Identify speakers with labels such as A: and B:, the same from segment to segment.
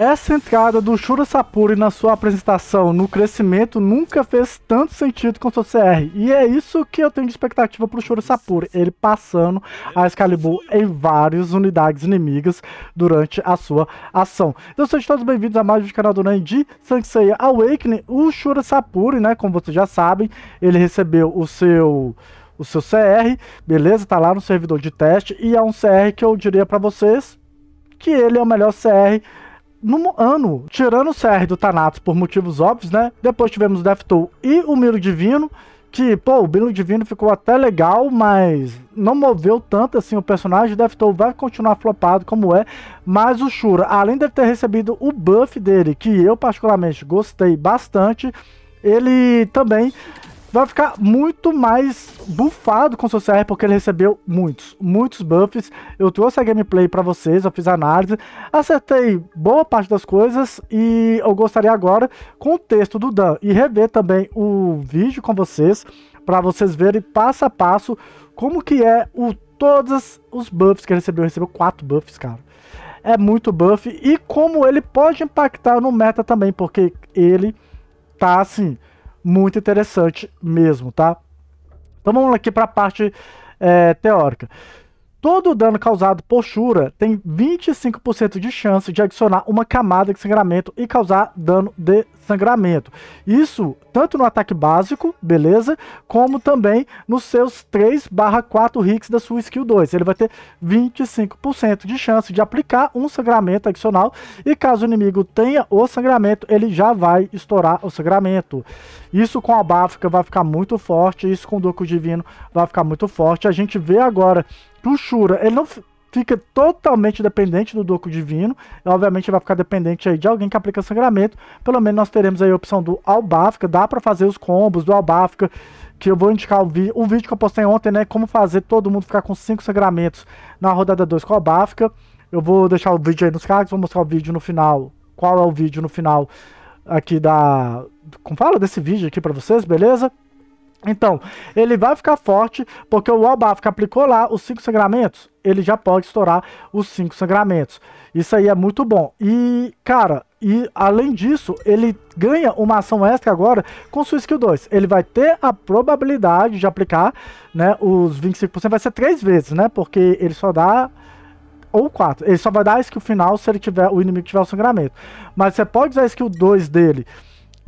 A: Essa entrada do Shura Sapuri na sua apresentação no crescimento nunca fez tanto sentido com o seu CR. E é isso que eu tenho de expectativa pro Shura Sapuri. Ele passando a Excalibur em várias unidades inimigas durante a sua ação. Então sejam todos bem-vindos a mais um canal do Nen de Sansei Awakening. O Shura Sapuri, né, como vocês já sabem, ele recebeu o seu o seu CR, beleza? Tá lá no servidor de teste e é um CR que eu diria para vocês que ele é o melhor CR no ano, tirando o CR do Thanatos por motivos óbvios, né? Depois tivemos o Deathtool e o Miro Divino, que, pô, o Brilho Divino ficou até legal, mas não moveu tanto assim o personagem. O Deathtoll vai continuar flopado como é. Mas o Shura, além de ter recebido o buff dele, que eu particularmente gostei bastante, ele também vai ficar muito mais bufado com seu CR, porque ele recebeu muitos, muitos buffs. Eu trouxe a gameplay para vocês, eu fiz a análise, acertei boa parte das coisas e eu gostaria agora, com o texto do Dan, e rever também o vídeo com vocês, para vocês verem passo a passo como que é o todos os buffs que ele recebeu. Ele recebeu quatro buffs, cara. É muito buff e como ele pode impactar no meta também, porque ele tá assim muito interessante mesmo, tá? Então vamos aqui para a parte é, teórica. Todo dano causado por Shura tem 25% de chance de adicionar uma camada de sangramento e causar dano de sangramento. Isso tanto no ataque básico, beleza? Como também nos seus 3 barra 4 hits da sua skill 2. Ele vai ter 25% de chance de aplicar um sangramento adicional. E caso o inimigo tenha o sangramento, ele já vai estourar o sangramento. Isso com a Báfica vai ficar muito forte. Isso com o Doku Divino vai ficar muito forte. A gente vê agora pro Shura. Ele não fica totalmente dependente do Doku Divino. Obviamente vai ficar dependente aí de alguém que aplica sangramento. Pelo menos nós teremos aí a opção do albafica. Dá para fazer os combos do albafica. que eu vou indicar o, vi o vídeo que eu postei ontem, né? Como fazer todo mundo ficar com 5 sangramentos na rodada 2 com o albafica. Eu vou deixar o vídeo aí nos cards, vou mostrar o vídeo no final. Qual é o vídeo no final aqui da... Como fala desse vídeo aqui para vocês, beleza? Então, ele vai ficar forte, porque o que aplicou lá os cinco sangramentos, ele já pode estourar os cinco sangramentos. Isso aí é muito bom. E, cara, e além disso, ele ganha uma ação extra agora com sua skill 2. Ele vai ter a probabilidade de aplicar, né, os 25%, vai ser três vezes, né, porque ele só dá ou 4. Ele só vai dar a skill final se ele tiver, o inimigo tiver o sangramento. Mas você pode usar a skill 2 dele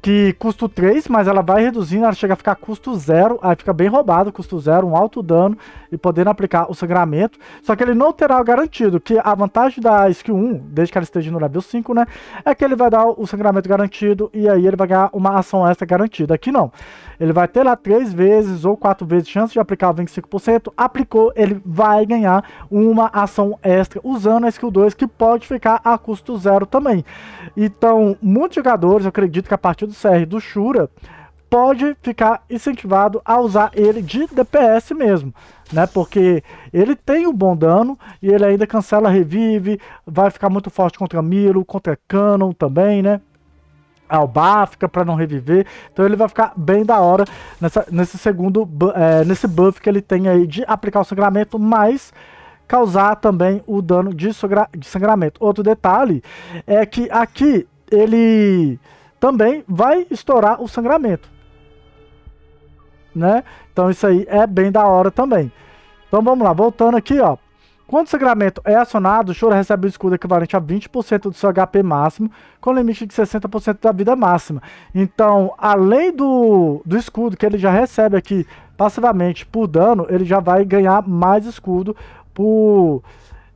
A: que custo 3, mas ela vai reduzindo, ela chega a ficar custo 0, aí fica bem roubado, custo 0, um alto dano e podendo aplicar o sangramento. Só que ele não terá o garantido, que a vantagem da skill 1, desde que ela esteja no level 5, né, é que ele vai dar o sangramento garantido e aí ele vai ganhar uma ação extra garantida. Aqui não. Ele vai ter lá três vezes ou quatro vezes chance de aplicar 25%. Aplicou, ele vai ganhar uma ação extra usando a skill 2, que pode ficar a custo zero também. Então, muitos jogadores, eu acredito que a partir do CR do Shura, pode ficar incentivado a usar ele de DPS mesmo, né? Porque ele tem o um bom dano e ele ainda cancela revive, vai ficar muito forte contra Milo, contra Canon também, né? ao fica para não reviver. Então ele vai ficar bem da hora nessa, nesse segundo, é, nesse buff que ele tem aí de aplicar o sangramento, mas causar também o dano de, de sangramento. Outro detalhe é que aqui ele também vai estourar o sangramento, né? Então isso aí é bem da hora também. Então vamos lá, voltando aqui, ó. Quando o sangramento é acionado, o choro recebe um escudo equivalente a 20% do seu HP máximo, com limite de 60% da vida máxima. Então, além do, do escudo que ele já recebe aqui passivamente por dano, ele já vai ganhar mais escudo por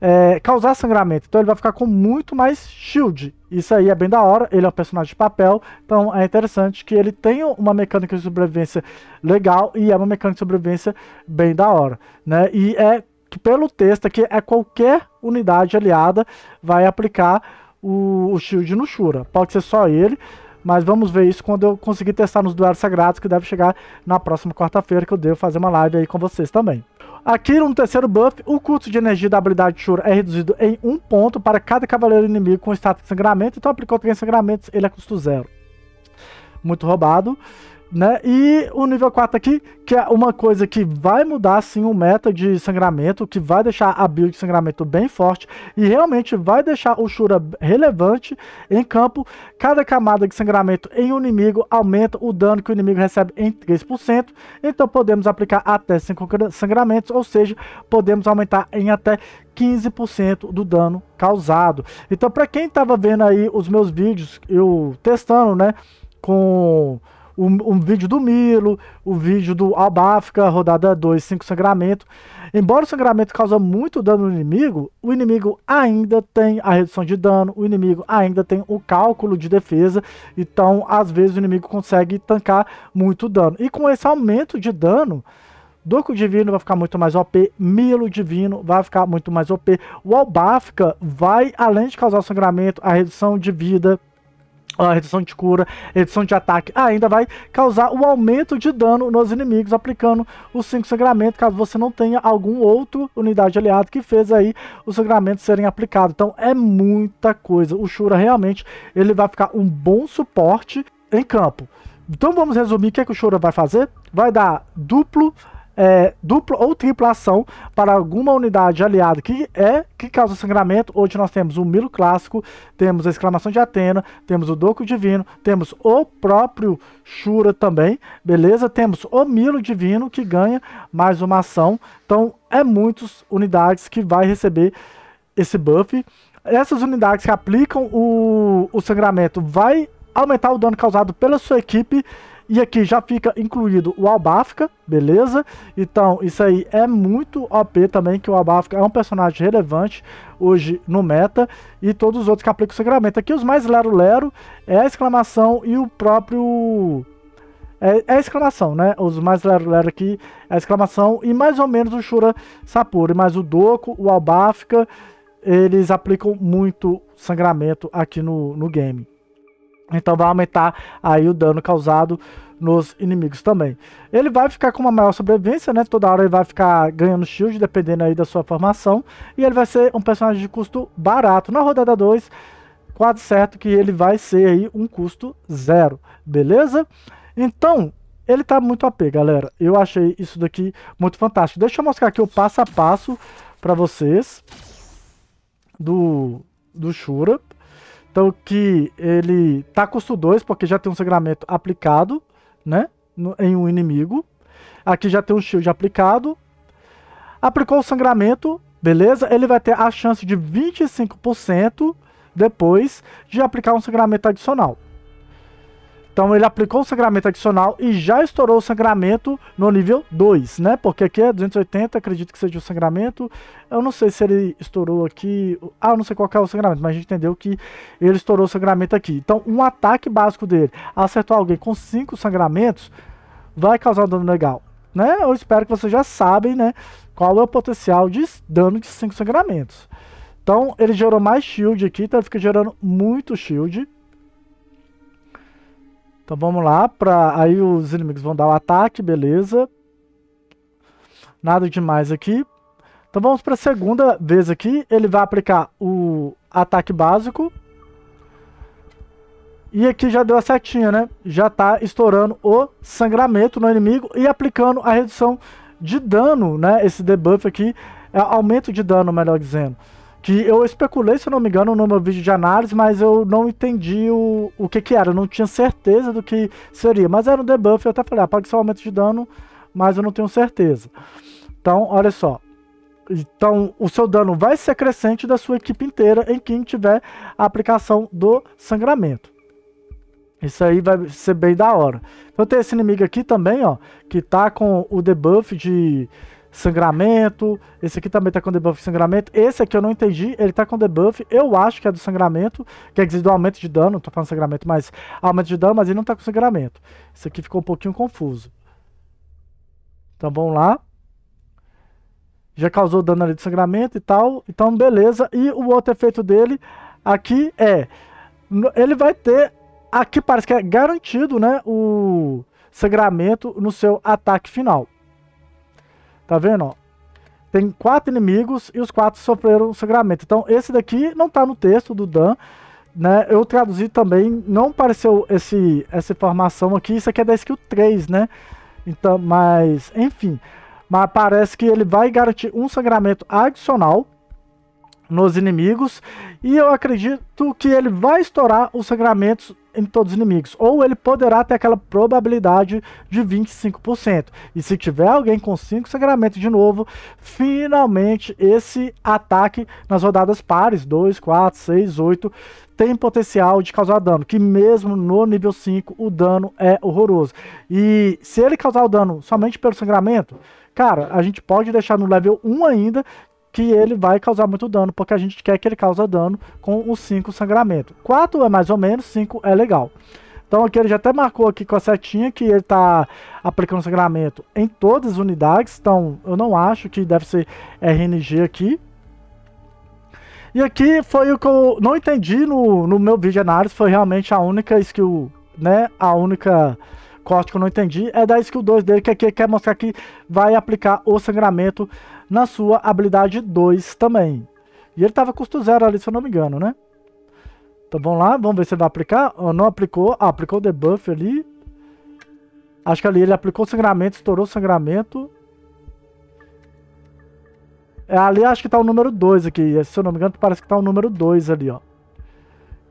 A: é, causar sangramento. Então ele vai ficar com muito mais shield. Isso aí é bem da hora, ele é um personagem de papel, então é interessante que ele tenha uma mecânica de sobrevivência legal e é uma mecânica de sobrevivência bem da hora, né? E é pelo texto aqui é qualquer unidade aliada vai aplicar o, o shield no Shura. Pode ser só ele, mas vamos ver isso quando eu conseguir testar nos duelos sagrados, que deve chegar na próxima quarta-feira, que eu devo fazer uma live aí com vocês também. Aqui no terceiro buff, o custo de energia da habilidade Shura é reduzido em 1 um ponto para cada cavaleiro inimigo com status de sangramento, então aplicou 3 sangramentos, ele é custo zero. Muito roubado. Né? E o nível 4 aqui, que é uma coisa que vai mudar sim o meta de sangramento, que vai deixar a build de sangramento bem forte e realmente vai deixar o Shura relevante em campo. Cada camada de sangramento em um inimigo aumenta o dano que o inimigo recebe em 3%, então podemos aplicar até 5 sangramentos, ou seja, podemos aumentar em até 15% do dano causado. Então, para quem estava vendo aí os meus vídeos, eu testando, né, com um, vídeo do Milo, o vídeo do Albafka, rodada 2, 5 sangramento. Embora o sangramento causa muito dano no inimigo, o inimigo ainda tem a redução de dano, o inimigo ainda tem o cálculo de defesa, então às vezes o inimigo consegue tancar muito dano. E com esse aumento de dano, Doku Divino vai ficar muito mais OP, Milo Divino vai ficar muito mais OP, o Albafka vai, além de causar sangramento, a redução de vida, a redução de cura, redução de ataque, ah, ainda vai causar o um aumento de dano nos inimigos, aplicando os 5 sangramento, caso você não tenha algum outro unidade aliado que fez aí os sangramentos serem aplicados. Então é muita coisa. O Shura realmente ele vai ficar um bom suporte em campo. Então vamos resumir o que, é que o Shura vai fazer. Vai dar duplo é, dupla ou tripla ação para alguma unidade aliada que é que causa sangramento. Hoje nós temos o Milo Clássico, temos a Exclamação de Atena, temos o Doco Divino, temos o próprio Shura também, beleza? Temos o Milo Divino que ganha mais uma ação. Então é muitas unidades que vai receber esse buff. Essas unidades que aplicam o, o sangramento vai aumentar o dano causado pela sua equipe e aqui já fica incluído o Albafica, beleza? Então, isso aí é muito OP também, que o Albafica é um personagem relevante hoje no meta. E todos os outros que aplicam o sangramento. Aqui os mais lero-lero é a exclamação e o próprio... É, é a exclamação, né? Os mais lero-lero aqui é a exclamação. E mais ou menos o Shura Sapori, mas o Doco, o Albafica, eles aplicam muito sangramento aqui no, no game. Então vai aumentar aí o dano causado nos inimigos também. Ele vai ficar com uma maior sobrevivência, né? Toda hora ele vai ficar ganhando shield, dependendo aí da sua formação. E ele vai ser um personagem de custo barato. Na rodada 2, quase certo que ele vai ser aí um custo zero, beleza? Então, ele tá muito AP, galera. Eu achei isso daqui muito fantástico. Deixa eu mostrar aqui o passo a passo para vocês do, do Shura. Então que ele tá custo 2, porque já tem um sangramento aplicado, né? No, em um inimigo. Aqui já tem um shield aplicado. Aplicou o sangramento, beleza? Ele vai ter a chance de 25% depois de aplicar um sangramento adicional. Então ele aplicou o sangramento adicional e já estourou o sangramento no nível 2, né? Porque aqui é 280, acredito que seja o sangramento. Eu não sei se ele estourou aqui. Ah, eu não sei qual é o sangramento, mas a gente entendeu que ele estourou o sangramento aqui. Então, um ataque básico dele, acertou alguém com 5 sangramentos, vai causar um dano legal. Né? Eu espero que vocês já sabem, né? Qual é o potencial de dano de 5 sangramentos. Então, ele gerou mais shield aqui, então ele fica gerando muito shield. Então vamos lá, pra... aí os inimigos vão dar o ataque, beleza. Nada demais aqui. Então vamos para a segunda vez aqui, ele vai aplicar o ataque básico. E aqui já deu a setinha, né? Já está estourando o sangramento no inimigo e aplicando a redução de dano, né? Esse debuff aqui, é aumento de dano, melhor dizendo que eu especulei, se eu não me engano, no meu vídeo de análise, mas eu não entendi o, o que que era, eu não tinha certeza do que seria, mas era um debuff, eu até falei, apaga ah, seu aumento de dano, mas eu não tenho certeza. Então, olha só, então o seu dano vai ser crescente da sua equipe inteira em quem tiver a aplicação do sangramento. Isso aí vai ser bem da hora. Eu tenho esse inimigo aqui também, ó, que tá com o debuff de sangramento. Esse aqui também tá com debuff sangramento. Esse aqui eu não entendi, ele tá com debuff. Eu acho que é do sangramento, quer dizer, é do aumento de dano. Tô falando sangramento, mas aumento de dano, mas ele não tá com sangramento. esse aqui ficou um pouquinho confuso. Então vamos lá. Já causou dano ali de sangramento e tal. Então beleza. E o outro efeito dele aqui é... Ele vai ter... Aqui parece que é garantido, né? O sangramento no seu ataque final. Tá vendo? Ó? Tem quatro inimigos e os quatro sofreram sangramento. Então, esse daqui não tá no texto do Dan. Né? Eu traduzi também, não apareceu esse, essa informação aqui. Isso aqui é da skill 3, né? Então, mas, enfim. Mas parece que ele vai garantir um sangramento adicional nos inimigos. E eu acredito que ele vai estourar os sangramentos em todos os inimigos. Ou ele poderá ter aquela probabilidade de 25%. E se tiver alguém com 5 sangramentos de novo, finalmente esse ataque nas rodadas pares, 2, 4, 6, 8, tem potencial de causar dano. Que mesmo no nível 5, o dano é horroroso. E se ele causar o dano somente pelo sangramento, cara, a gente pode deixar no level 1 ainda, que ele vai causar muito dano, porque a gente quer que ele cause dano com os 5 sangramento. 4 é mais ou menos, 5 é legal. Então aqui ele já até marcou aqui com a setinha que ele está aplicando sangramento em todas as unidades. Então eu não acho que deve ser RNG aqui. E aqui foi o que eu não entendi no, no meu vídeo análise, foi realmente a única skill, né? A única corte que eu não entendi, é da skill 2 dele, que aqui quer mostrar que vai aplicar o sangramento na sua habilidade 2 também. E ele tava custo zero ali, se eu não me engano, né? Então vamos lá, vamos ver se ele vai aplicar. Ou não aplicou, ah, aplicou o debuff ali. Acho que ali ele aplicou o sangramento, estourou o sangramento. É, ali acho que tá o número 2 aqui, se eu não me engano parece que tá o número 2 ali, ó.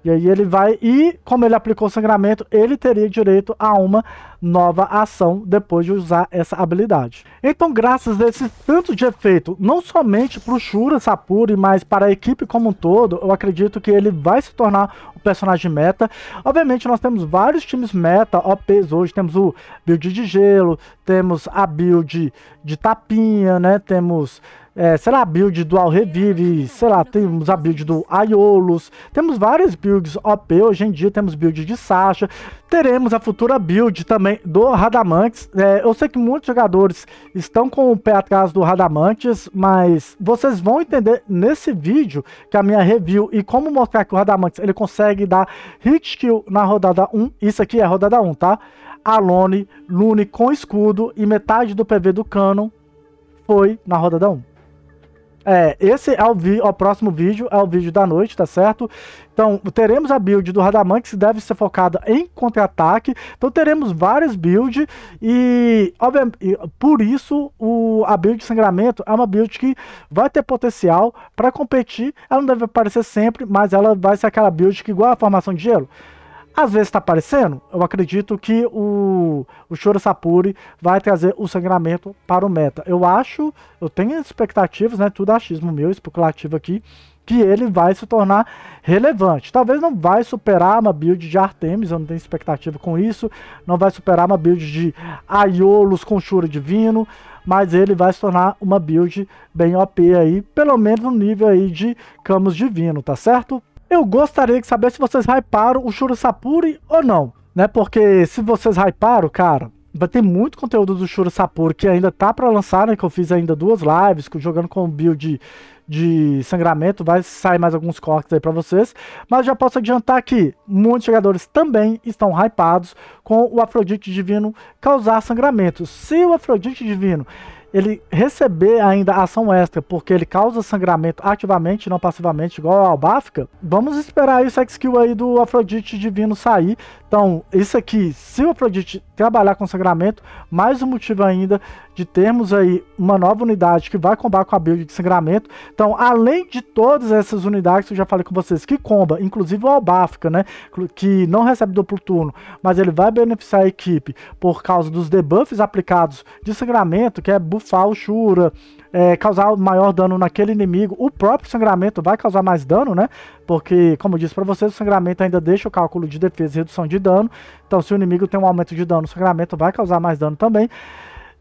A: E aí ele vai, e como ele aplicou o sangramento, ele teria direito a uma nova ação depois de usar essa habilidade. Então, graças a esse tanto de efeito, não somente para o Shura Sapuri, mas para a equipe como um todo, eu acredito que ele vai se tornar o personagem meta. Obviamente, nós temos vários times meta, OPs hoje, temos o build de gelo, temos a build de tapinha, né, temos é, sei lá, a build do Al Revive, sei lá, temos a build do Aiolos, temos várias builds OP, hoje em dia temos build de Sasha, teremos a futura build também do Radamantes, é, eu sei que muitos jogadores estão com o pé atrás do Radamantes, mas vocês vão entender nesse vídeo que a minha review e como mostrar que o Radamantes ele consegue dar hit kill na rodada 1, isso aqui é rodada 1, tá? Alone, Lune com escudo e metade do PV do Canon foi na rodada 1. É, esse é o, é o, próximo vídeo, é o vídeo da noite, tá certo? Então, teremos a build do Radaman, que deve ser focada em contra-ataque. Então, teremos várias builds e, obviamente, por isso, o, a build de sangramento é uma build que vai ter potencial para competir. Ela não deve aparecer sempre, mas ela vai ser aquela build que, igual a formação de gelo, às vezes está aparecendo, eu acredito que o, o Sapuri vai trazer o sangramento para o meta. Eu acho, eu tenho expectativas, né? Tudo achismo meu, especulativo aqui, que ele vai se tornar relevante. Talvez não vai superar uma build de Artemis, eu não tenho expectativa com isso. Não vai superar uma build de Aiolos com Shura Divino, mas ele vai se tornar uma build bem OP aí, pelo menos no nível aí de Camus Divino, tá certo? Eu gostaria de saber se vocês hyparam o Sapuri ou não, né? Porque se vocês hyparam, cara, vai ter muito conteúdo do Sapuri que ainda tá para lançar, né? Que eu fiz ainda duas lives jogando com o build de, de sangramento. Vai sair mais alguns cortes aí para vocês. Mas já posso adiantar que muitos jogadores também estão hypados com o Afrodite Divino causar sangramento. Se o Afrodite Divino ele receber ainda ação extra porque ele causa sangramento ativamente, não passivamente, igual ao Albáfica, vamos esperar esse X-Skill aí do Afrodite Divino sair. Então, isso aqui, se o Afrodite trabalhar com sangramento, mais um motivo ainda de termos aí uma nova unidade que vai combar com a build de sangramento. Então, além de todas essas unidades que eu já falei com vocês, que comba, inclusive o albafica, né? Que não recebe duplo turno, mas ele vai beneficiar a equipe por causa dos debuffs aplicados de sangramento, que é buffar o Shura, é, causar maior dano naquele inimigo. O próprio sangramento vai causar mais dano, né? Porque, como eu disse para vocês, o sangramento ainda deixa o cálculo de defesa e redução de dano. Então, se o inimigo tem um aumento de dano, o sangramento vai causar mais dano também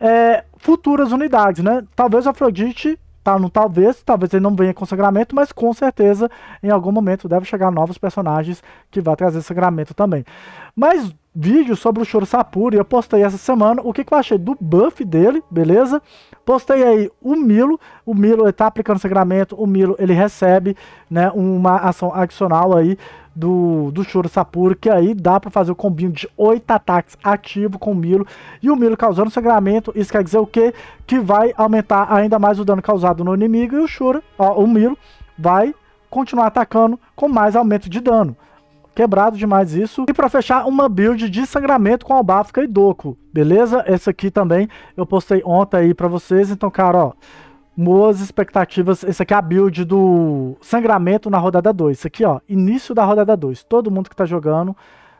A: é, futuras unidades, né? Talvez Afrodite, tá, no talvez, talvez ele não venha com sangramento, mas com certeza em algum momento deve chegar novos personagens que vai trazer sangramento também. Mas vídeo sobre o Choro Sapuri, eu postei essa semana o que, que eu achei do buff dele, beleza? Postei aí o Milo, o Milo ele tá aplicando sangramento, o Milo ele recebe, né, uma ação adicional aí do, do Choro Sapuro, que aí dá para fazer o combinho de oito ataques ativo com o Milo, e o Milo causando sangramento, isso quer dizer o quê? Que vai aumentar ainda mais o dano causado no inimigo, e o Choro, ó, o Milo, vai continuar atacando com mais aumento de dano. Quebrado demais isso. E para fechar, uma build de sangramento com Albáfica e Doco, beleza? Essa aqui também eu postei ontem aí para vocês, então, cara, ó boas expectativas. Esse aqui é a build do sangramento na rodada 2. Isso aqui, ó, início da rodada 2. Todo mundo que tá jogando,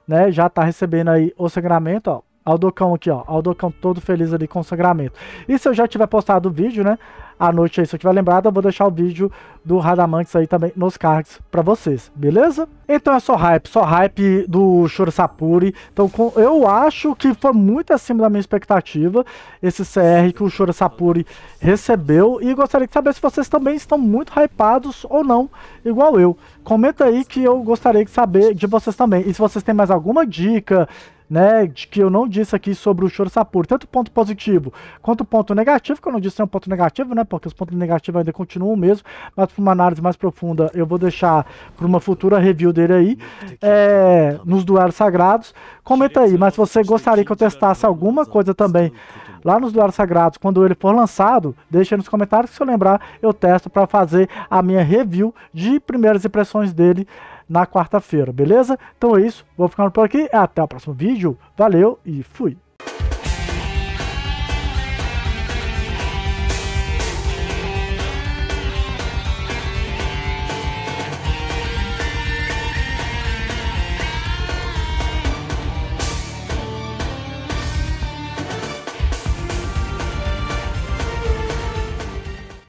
A: né, já tá recebendo aí o sangramento, ó. Aldocão aqui, ó. Aldocão todo feliz ali com o sangramento. E se eu já tiver postado o vídeo, né? À noite aí, se eu tiver lembrado, eu vou deixar o vídeo do Radamantes aí também nos cards pra vocês, beleza? Então é só hype, só hype do Shura Sapuri. Então com, eu acho que foi muito acima da minha expectativa esse CR que o Shura Sapuri recebeu. E gostaria de saber se vocês também estão muito hypados ou não, igual eu. Comenta aí que eu gostaria de saber de vocês também. E se vocês têm mais alguma dica né, de que eu não disse aqui sobre o choro sapur, tanto ponto positivo quanto ponto negativo, que eu não disse é um ponto negativo, né, porque os pontos negativos ainda continuam mesmo, mas para uma análise mais profunda eu vou deixar para uma futura review dele aí, é, tá nos duelos sagrados. Comenta aí, mas se você gostaria que eu testasse alguma coisa também lá nos Duelos Sagrados, quando ele for lançado, deixa aí nos comentários, se eu lembrar, eu testo para fazer a minha review de primeiras impressões dele na quarta-feira, beleza? Então é isso, vou ficando por aqui, até o próximo vídeo, valeu e fui!